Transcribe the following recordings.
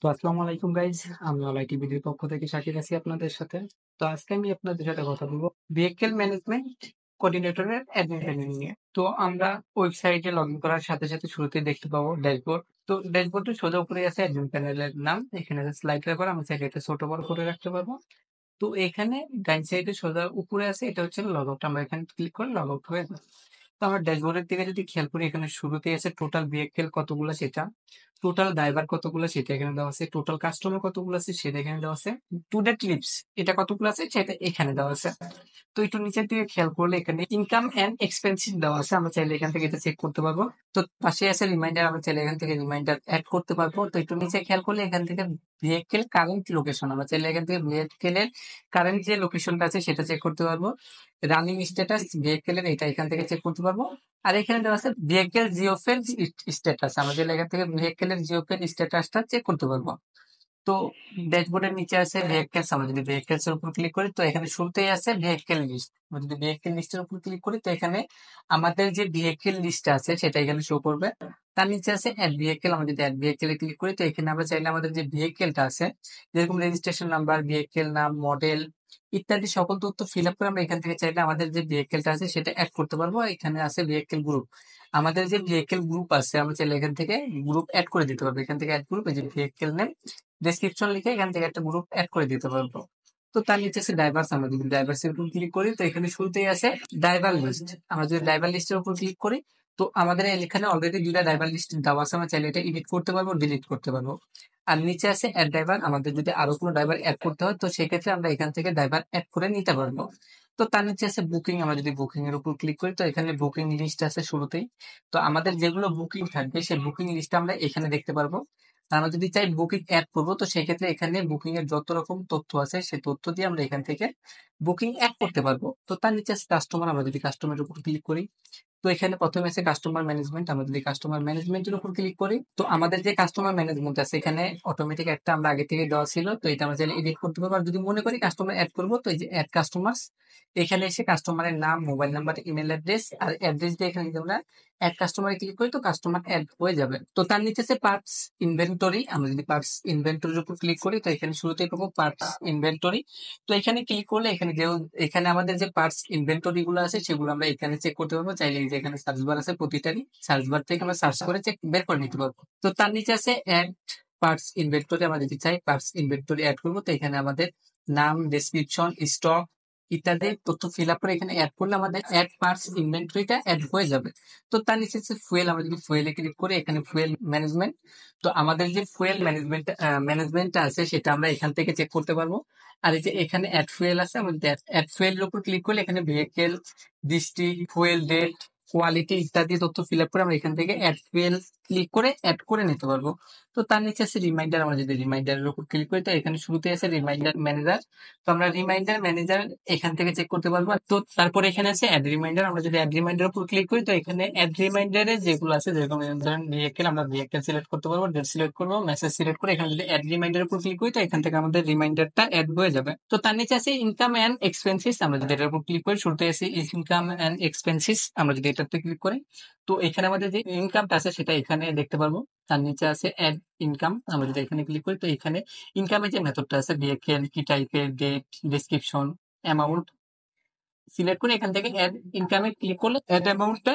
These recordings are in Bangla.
তো আসসালামু আলাইকুম গাইজ আমি অলাই টিভির পক্ষ থেকে সাকিব আছি আপনাদের সাথে তো আজকে আমি আপনাদের সাথে কথা বলবো ভেহিকেল ম্যানেজমেন্ট কোঅর্ডিনেটরের অ্যাডমিশন নিয়ে তো আমরা ওয়েবসাইটে লগ ইন করার সাথে সাথে শুরুতে দেখতে পাবো ড্যাশবোর্ড তো ড্যাশবোর্ডে সোজা উপরে আছে অ্যাডমিন প্যানেলের নাম এখানে আছে স্লাইড লেবার আমি চাইলে ছোট বড় করে রাখতে পারবো তো এখানে ডাইন সাইডে সোজা উপরে আছে এটা হচ্ছে লগ আউট আমরা এখানে ক্লিক করে লগ আউট হয়ে যাবে তো আমরা ড্যাশবোর্ডের দিকে যদি খেয়াল করি এখানে শুরুতে আছে টোটাল ভেহিকেল কতগুলো সেটা টোটাল ড্রাইভার কতগুলো সেটা এখানে দেওয়া আছে টোটাল কাস্টমার কতগুলো আছে সেটা এখানে দেওয়া আছে টু ডে ট্রিপস এটা কতগুলো আছে সেটা এখানে দেওয়া আছে তো একটু নিচের দিকে খেয়াল করলে এখানে ইনকাম অ্যান্ড এক্সপেন্সিভ দেওয়া আছে আমরা চাইলে এখান থেকে এটা চেক করতে পারবো তো পাশে আছে রিমাইন্ডার আমরা চাইলে এখান থেকে রিমাইন্ডার অ্যাড করতে পারবো তো একটু নিচে খেয়াল করলে এখান থেকে ভেহিকেল কারেন্ট লোকেশন আমরা চাইলে এখান থেকে ভেহিকেলের কারেন্ট যে লোকেশনটা আছে সেটা চেক করতে পারবো রানিং স্ট্যাটাস ভেহিকেলের এটা এখান থেকে চেক করতে পারবো আর এখানে দেওয়া আছে ভেহিকেল জিওফেন স্ট্যাটাস আমরা চাইলে এখান থেকে ভেহিকেলের জিওফেন স্ট্যাটাসটা চেক করতে পারবো তো ড্যাশবোর্ডের নিচে আছে ভেহিকেলস আমরা যদি ভেহিকেলস এর উপর ক্লিক করি তো এখানে শুরুতেই আছে ভেহিকেল লিস্ট যদি ভেহিকেল লিস্টের উপর ক্লিক করি তো এখানে আমাদের যে ভেহিকেল লিস্ট আছে সেটা এখানে শো করবে তার নিচে আছে অ্যাড ভেহিকেল আমরা যদি অ্যাড ভেহিকেলে ক্লিক করি তো এখানে আমরা চাইলে আমাদের যে ভেহিকেলটা আছে যেরকম রেজিস্ট্রেশন নাম্বার ভেহিকেল নাম মডেল ইত্যাদি সকল তথ্য ফিল আপ করে আমরা এখান থেকে চাইলে আমাদের যে ভেহিকেলটা আছে সেটা অ্যাড করতে পারবো এখানে আছে ভেহিকেল গ্রুপ আমাদের যে ভেহিকেল গ্রুপ আছে আমরা চাইলে এখান থেকে গ্রুপ অ্যাড করে দিতে পারবো এখান থেকে অ্যাড গ্রুপ এই যে ভেহিকেল নেম ডেসক্রিপশন লিখে এখান থেকে একটা গ্রুপ অ্যাড করে দিতে পারবো তো তার নিচে আছে ড্রাইভার্স আমরা যদি ড্রাইভার্স এর উপর ক্লিক করি তো এখানে শুরুতেই আছে ড্রাইভার লিস্ট আমরা যদি ড্রাইভার লিস্টের উপর ক্লিক করি তো আমাদের এখানে অলরেডি দুটা ড্রাইভার লিস্ট দেওয়া আছে আমরা চাইলে এটা এডিট করতে পারবো ডিলিট করতে পারবো আর নিচে আছে অ্যাড ড্রাইভার আমাদের যদি আরো কোনো ড্রাইভার অ্যাড করতে হয় তো সেক্ষেত্রে আমরা এখান থেকে ড্রাইভার অ্যাড করে নিতে পারবো তো তার নিচে আছে বুকিং আমরা যদি বুকিং এর উপর ক্লিক করি তো এখানে বুকিং লিস্ট আছে শুরুতেই তো আমাদের যেগুলো বুকিং থাকবে সেই বুকিং লিস্টটা আমরা এখানে দেখতে পারবো আমরা যদি চাই বুকিং অ্যাড করবো তো সেক্ষেত্রে এখানে বুকিং এর যত রকম তথ্য আছে সেই তথ্য দিয়ে আমরা এখান থেকে বুকিং অ্যাড করতে পারবো তো তার নিচে আছে কাস্টমার আমরা যদি কাস্টমারের উপর ক্লিক করি তো এখানে প্রথমে আছে কাস্টমার ম্যানেজমেন্ট আমরা যদি কাস্টমার ম্যানেজমেন্টের উপর ক্লিক করি তো আমাদের যে কাস্টমার ম্যানেজমেন্ট আছে এখানে অটোমেটিক একটা আমরা আগে থেকে দেওয়া ছিল তো এটা আমরা চাইলে এডিট করতে পারবো আর যদি মনে করি কাস্টমার অ্যাড করবো তো এই যে অ্যাড কাস্টমার এখানে এসে কাস্টমারের নাম মোবাইল নাম্বার ইমেল অ্যাড্রেস আর অ্যাড্রেস দিয়ে এখানে আমরা এক কাস্টমারে ক্লিক করি তো কাস্টমার অ্যাড হয়ে যাবে তো তার নিচে আছে পার্টস ইনভেন্টরি আমরা যদি পার্টস ইনভেন্টরির উপর ক্লিক করি তো এখানে শুরুতেই পাবো পার্টস ইনভেন্টরি তো এখানে ক্লিক করলে এখানে যে এখানে আমাদের যে পার্টস ইনভেন্টরি গুলো আছে সেগুলো আমরা এখানে চেক করতে পারবো চাইলে যে এখানে সার্চ বার আছে প্রতিটারই সার্চ বার থেকে আমরা সার্চ করে চেক বের করে নিতে পারবো তো তার নিচে আছে অ্যাড পার্টস ইনভেন্টরি আমরা যদি চাই পার্টস ইনভেন্টরি অ্যাড করবো তো এখানে আমাদের নাম ডেসক্রিপশন স্টক ইত্যাদি তথ্য ফিল আপ করে এখানে অ্যাড করলে আমাদের অ্যাড পার্টস ইনভেন্টরিটা অ্যাড হয়ে যাবে তো তার নিচে ফুয়েল আমরা যদি ফুয়েলে ক্লিক করি এখানে ফুয়েল ম্যানেজমেন্ট তো আমাদের যে ফুয়েল ম্যানেজমেন্ট ম্যানেজমেন্টটা আছে সেটা আমরা এখান থেকে চেক করতে পারবো আর এই যে এখানে অ্যাড ফুয়েল আছে আমাদের অ্যাড ফুয়েলের উপর ক্লিক করলে এখানে vehicle district fuel date quality ইত্যাদি তথ্য ফিল আপ করে আমরা এখান থেকে অ্যাড ফেল ক্লিক করে অ্যাড করে নিতে পারবো তো তার নিচে আছে রিমাইন্ডার আমরা যদি রিমাইন্ডারের উপর ক্লিক করি তো এখানে শুরুতে আছে রিমাইন্ডার ম্যানেজার তো আমরা রিমাইন্ডার ম্যানেজার এখান থেকে চেক করতে পারবো তো তারপরে এখানে আছে অ্যাড রিমাইন্ডার আমরা যদি অ্যাড রিমাইন্ডার উপর ক্লিক করি তো এখানে অ্যাড রিমাইন্ডারে যেগুলো আছে যেরকম ধরেন রিয়েকেল আমরা রিয়েকেল সিলেক্ট করতে পারবো ডেট সিলেক্ট করবো মেসেজ সিলেক্ট করে এখানে যদি অ্যাড রিমাইন্ডার উপর ক্লিক করি তো এখান থেকে আমাদের রিমাইন্ডারটা অ্যাড হয়ে যাবে তো তার নিচে আছে ইনকাম অ্যান্ড এক্সপেন্সিস আমরা যদি এটার উপর ক্লিক করি শুরুতে আছে ইনকাম অ্যান্ড এক্সপেন্সিস আমরা যদি এটা অপশনটা ক্লিক করে তো এখানে আমাদের যে ইনকামটা আছে সেটা এখানে দেখতে পারবো তার নিচে আছে অ্যাড ইনকাম আমরা যদি এখানে ক্লিক করি তো এখানে ইনকামের যে মেথডটা আছে বিএকেল কি টাইপের ডেট ডিসক্রিপশন অ্যামাউন্ট সিলেক্ট করে এখান থেকে অ্যাড ইনকামে ক্লিক করলে অ্যাড অ্যামাউন্টটা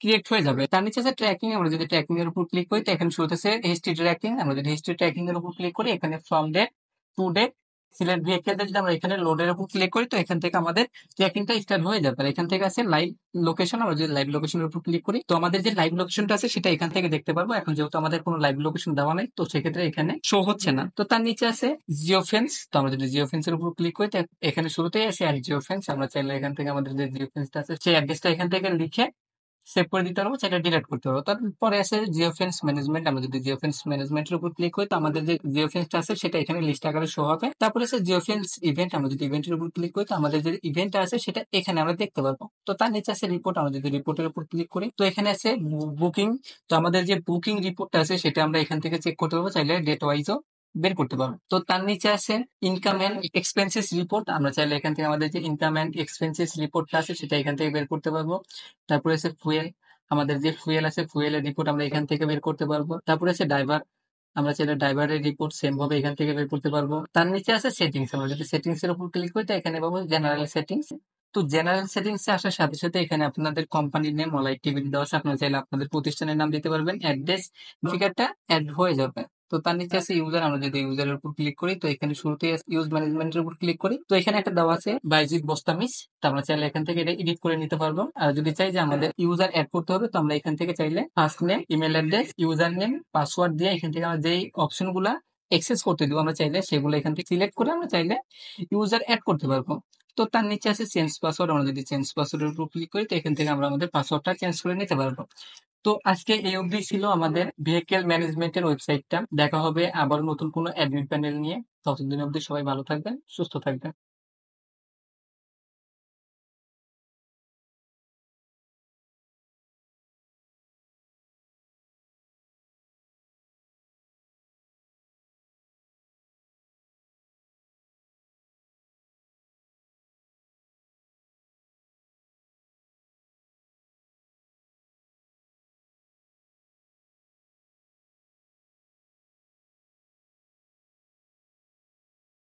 ক্রিয়েট হয়ে যাবে তার নিচে আছে ট্র্যাকিং আমরা যদি ট্র্যাকিং এর উপর ক্লিক করি তো এখানে শুরু হচ্ছে হিস্ট্রি ট্র্যাকিং আমরা যদি হিস্ট্রি ট্র্যাকিং এর উপর ক্লিক করি এখানে from date to date select view যদি আমরা এখানে লোডের উপর ক্লিক করি তো এখান থেকে আমাদের ট্র্যাকিংটা স্টার্ট হয়ে যাবে আর এখান থেকে আছে লাইভ লোকেশন আমরা যদি লাইভ লোকেশনের উপর ক্লিক করি তো আমাদের যে লাইভ লোকেশনটা আছে সেটা এখান থেকে দেখতে পারবো এখন যেহেতু আমাদের কোনো লাইভ লোকেশন দেওয়া নাই তো সেক্ষেত্রে এখানে শো হচ্ছে না তো তার নিচে আছে জিও ফেন্স তো আমরা যদি জিও ফেন্সের উপর ক্লিক করি এখানে শুরুতেই আছে আর জিও ফেন্স আমরা চাইলে এখান থেকে আমাদের যে জিও ফেন্সটা আছে সেই অ্যাড্রেসটা এখান থেকে লিখে সেভ করে দিতে পারবো সেটা ডিলিট করতে পারবো তারপরে আছে জিওফেন্স ম্যানেজমেন্ট আমরা যদি জিওফেন্স ম্যানেজমেন্টের উপর ক্লিক করি তো আমাদের যে ফেন্সটা আছে সেটা এখানে লিস্ট আকারে শো হবে তারপরে আছে জিওফেন্স ইভেন্ট আমরা যদি ইভেন্টের উপর ক্লিক করি তো আমাদের যে ইভেন্টটা আছে সেটা এখানে আমরা দেখতে পারবো তো তার নিচে আছে রিপোর্ট আমরা যদি রিপোর্টের উপর ক্লিক করি তো এখানে আছে বুকিং তো আমাদের যে বুকিং রিপোর্টটা আছে সেটা আমরা এখান থেকে চেক করতে পারবো চাইলে ডেট ওয়াইজও বের করতে পারবে তো তার নিচে আছে ইনকাম অ্যান্ড এক্সপেন্সেস রিপোর্ট আমরা চাইলে এখান থেকে আমাদের যে ইনকাম অ্যান্ড এক্সপেন্সেস রিপোর্টটা আছে সেটা এখান থেকে বের করতে পারবো তারপরে আছে ফুয়েল আমাদের যে ফুয়েল আছে ফুয়েলের রিপোর্ট আমরা এখান থেকে বের করতে পারবো তারপরে আছে ড্রাইভার আমরা চাইলে ড্রাইভারের রিপোর্ট সেম ভাবে এখান থেকে বের করতে পারবো তার নিচে আছে সেটিংস আমরা যদি সেটিংস এর উপর ক্লিক করি তো এখানে পাবো জেনারেল সেটিংস তো জেনারেল সেটিংস আসার সাথে সাথে এখানে আপনাদের কোম্পানির নেম অলাই টিভি দশ আপনারা চাইলে আপনাদের প্রতিষ্ঠানের নাম দিতে পারবেন অ্যাড্রেস ফিগারটা অ্যাড হয়ে যাবে তো তার নিচে আছে ইউজার হ্যাঁ। আমরা যদি ইউজারের উপর ক্লিক করি তো এখানে শুরুতে ইউজ ম্যানেজমেন্টের উপর ক্লিক করি তো এখানে একটা দেওয়া আছে বাইজিক বস্তামিস তো আমরা চাইলে এখান থেকে এটা এডিট করে নিতে পারবো আর যদি চাই যে আমাদের ইউজার অ্যাড করতে হবে তো আমরা এখান থেকে চাইলে first name email address user name password দিয়ে এখান থেকে আমরা যেই অপশন গুলা এক্সেস করতে দিব আমরা চাইলে সেগুলো এখান থেকে সিলেক্ট করে আমরা চাইলে ইউজার অ্যাড করতে পারবো তো তার নিচে আছে চেঞ্জ পাসওয়ার্ড আমরা যদি চেঞ্জ পাসওয়ার্ডের উপর ক্লিক করি তো এখান থেকে আমরা আমাদের পাসওয়ার্ডটা চেঞ্জ করে নিতে পারবো তো আজকে এই অবধি ছিল আমাদের ভেহিকেল ম্যানেজমেন্টের ওয়েবসাইটটা দেখা হবে আবার নতুন কোনো অ্যাডমিন প্যানেল নিয়ে ততদিন অবধি সবাই ভালো থাকবেন সুস্থ থাকবেন